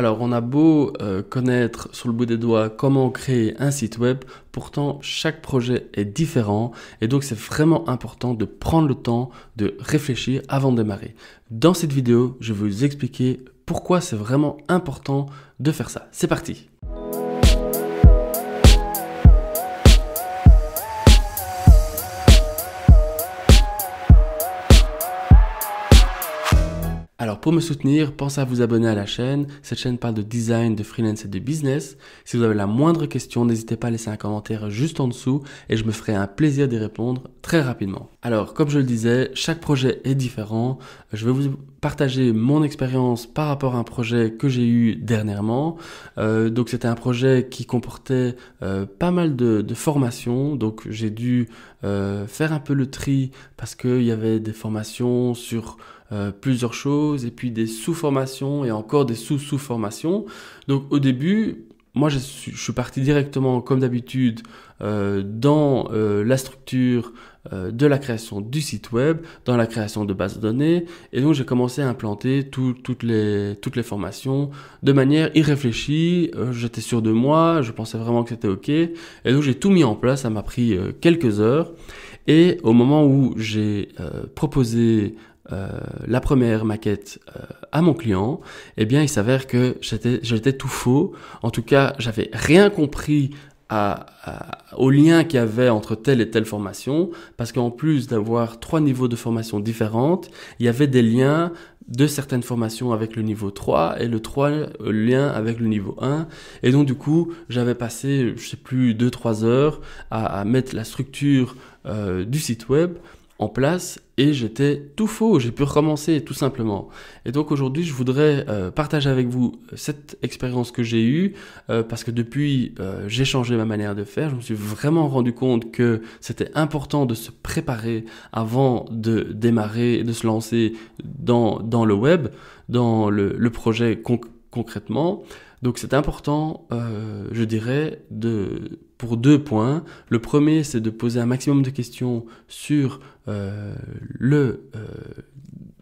Alors on a beau euh, connaître sur le bout des doigts comment créer un site web, pourtant chaque projet est différent et donc c'est vraiment important de prendre le temps de réfléchir avant de démarrer. Dans cette vidéo, je vais vous expliquer pourquoi c'est vraiment important de faire ça. C'est parti pour me soutenir, pensez à vous abonner à la chaîne. Cette chaîne parle de design, de freelance et de business. Si vous avez la moindre question, n'hésitez pas à laisser un commentaire juste en dessous et je me ferai un plaisir d'y répondre très rapidement. Alors comme je le disais, chaque projet est différent. Je vais vous partager mon expérience par rapport à un projet que j'ai eu dernièrement. Euh, donc c'était un projet qui comportait euh, pas mal de, formations. Donc j'ai dû euh, faire un peu le tri parce qu'il y avait des formations sur euh, plusieurs choses, et puis des sous-formations, et encore des sous-sous-formations. Donc au début, moi je suis, parti directement, comme d'habitude, euh, dans euh, la structure de la création du site web, dans la création de bases de données, et donc j'ai commencé à implanter toutes, les, toutes les formations de manière irréfléchie, j'étais sûr de moi, je pensais vraiment que c'était ok, et donc j'ai tout mis en place, ça m'a pris quelques heures, et au moment où j'ai proposé euh, la première maquette euh, à mon client, eh bien il s'avère que j'étais tout faux. En tout cas, j'avais rien compris au lien qu'il y avait entre telle et telle formation, parce qu'en plus d'avoir trois niveaux de formation différentes, il y avait des liens de certaines formations avec le niveau 3 et le 3 euh, lien avec le niveau 1. Et donc du coup, j'avais passé, je sais plus, 2-3 heures à, mettre la structure du site web place et j'étais tout faux, j'ai pu recommencer tout simplement. Et donc aujourd'hui, je voudrais euh, partager avec vous euh, cette expérience que j'ai eue euh, parce que depuis, j'ai changé ma manière de faire. Je me suis vraiment rendu compte que c'était important de se préparer avant de démarrer de se lancer dans, dans le web, dans le, projet concrètement. Donc c'est important, euh, je dirais, pour deux points. Le premier, c'est de poser un maximum de questions sur euh, le, euh,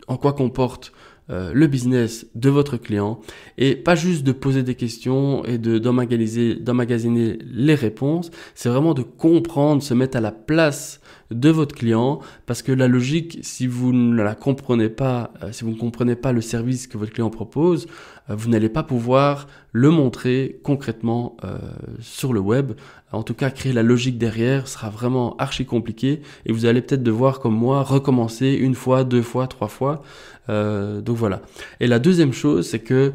en quoi comporte le business de votre client et pas juste de poser des questions et de d'emmagasiner les réponses, c'est vraiment de comprendre, se mettre à la place de votre client parce que la logique, si vous ne la comprenez pas, euh, si vous ne comprenez pas le service que votre client propose, euh, vous n'allez pas pouvoir le montrer concrètement euh, sur le web. En tout cas, créer la logique derrière sera vraiment archi compliqué et vous allez peut-être devoir, comme moi, recommencer une fois, deux fois, trois fois. donc voilà. Et la deuxième chose, c'est que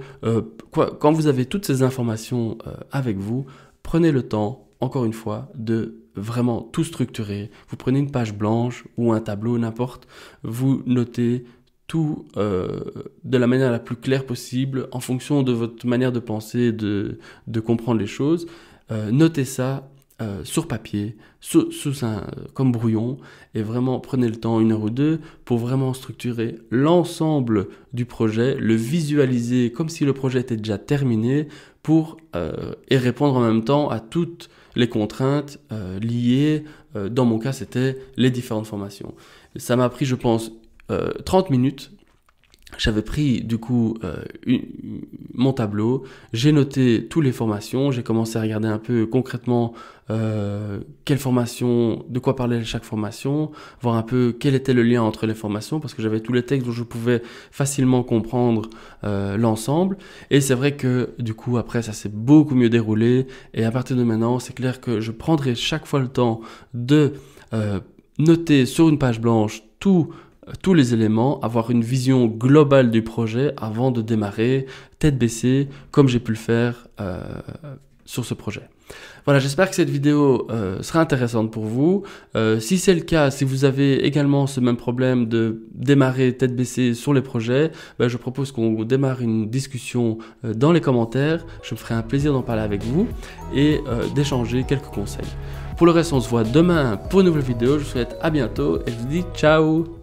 quoi, quand vous avez toutes ces informations avec vous, prenez le temps, encore une fois, de vraiment tout structurer. Vous prenez une page blanche ou un tableau, n'importe, vous notez tout euh, de la manière la plus claire possible en fonction de votre manière de penser, de, de comprendre les choses. Euh, notez ça euh, sur papier, sous, sous un, comme brouillon, et vraiment prenez le temps, une heure ou deux, pour vraiment structurer l'ensemble du projet, le visualiser comme si le projet était déjà terminé, pour euh, et répondre en même temps à toutes les contraintes euh, liées. Euh, dans mon cas, c'était les différentes formations. Ça m'a pris, je pense, 30 minutes j'avais pris du coup euh, mon tableau, j'ai noté toutes les formations, j'ai commencé à regarder un peu concrètement euh, quelle formation, de quoi parlait chaque formation, voir un peu quel était le lien entre les formations, parce que j'avais tous les textes où je pouvais facilement comprendre euh, l'ensemble. Et c'est vrai que du coup après ça s'est beaucoup mieux déroulé, et à partir de maintenant c'est clair que je prendrai chaque fois le temps de euh, noter sur une page blanche tout tous les éléments, avoir une vision globale du projet avant de démarrer, tête baissée, comme j'ai pu le faire euh, sur ce projet. Voilà, j'espère que cette vidéo euh, sera intéressante pour vous. Euh, si c'est le cas, si vous avez également ce même problème de démarrer tête baissée sur les projets, ben, je propose qu'on démarre une discussion dans les commentaires. Je me ferai un plaisir d'en parler avec vous et d'échanger quelques conseils. Pour le reste, on se voit demain pour une nouvelle vidéo. Je vous souhaite à bientôt et je vous dis ciao